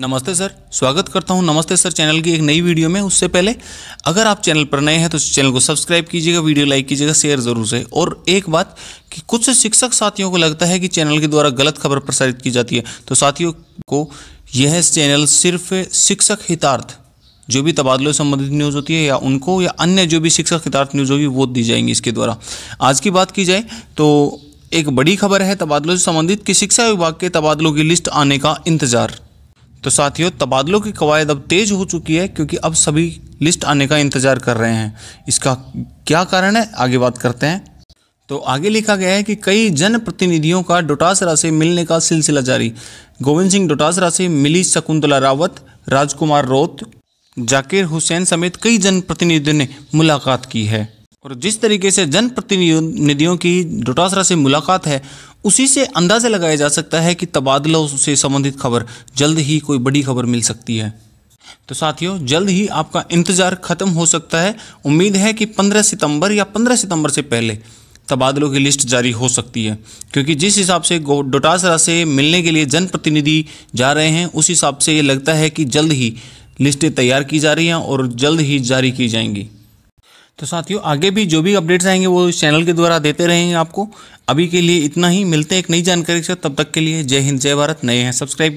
नमस्ते सर स्वागत करता हूं नमस्ते सर चैनल की एक नई वीडियो में उससे पहले अगर आप चैनल पर नए हैं तो चैनल को सब्सक्राइब कीजिएगा वीडियो लाइक कीजिएगा शेयर ज़रूर से और एक बात कि कुछ शिक्षक साथियों को लगता है कि चैनल के द्वारा गलत खबर प्रसारित की जाती है तो साथियों को यह चैनल सिर्फ शिक्षक हितार्थ जो भी तबादलों संबंधित न्यूज़ होती है या उनको या अन्य जो भी शिक्षक हितार्थ न्यूज़ होगी वो दी जाएंगी इसके द्वारा आज की बात की जाए तो एक बड़ी खबर है तबादलों से संबंधित कि शिक्षा विभाग के तबादलों की लिस्ट आने का इंतजार तो साथियों तबादलों की कवायद अब तेज़ हो चुकी है क्योंकि अब सभी लिस्ट आने का इंतज़ार कर रहे हैं इसका क्या कारण है आगे बात करते हैं तो आगे लिखा गया है कि कई जनप्रतिनिधियों का डोटासरा से मिलने का सिलसिला जारी गोविंद सिंह डोटासरा से मिली शकुंतला रावत राजकुमार रोत जाकिर हुसैन समेत कई जनप्रतिनिधियों ने मुलाकात की है और जिस तरीके से जनप्रतिनिधियों की डोटासरा से मुलाकात है उसी से अंदाज़ा लगाया जा सकता है कि तबादला से संबंधित खबर जल्द ही कोई बड़ी खबर मिल सकती है तो साथियों जल्द ही आपका इंतज़ार ख़त्म हो सकता है उम्मीद है कि 15 सितंबर या 15 सितंबर से पहले तबादलों की लिस्ट जारी हो सकती है क्योंकि जिस हिसाब से डोटासरा से मिलने के लिए जनप्रतिनिधि जा रहे हैं उस हिसाब से ये लगता है कि जल्द ही लिस्टें तैयार की जा रही हैं और जल्द ही जारी की जाएंगी तो साथियों आगे भी जो भी अपडेट्स आएंगे वो इस चैनल के द्वारा देते रहेंगे आपको अभी के लिए इतना ही मिलते हैं एक नई जानकारी के साथ तब तक के लिए जय हिंद जय भारत नए हैं सब्सक्राइब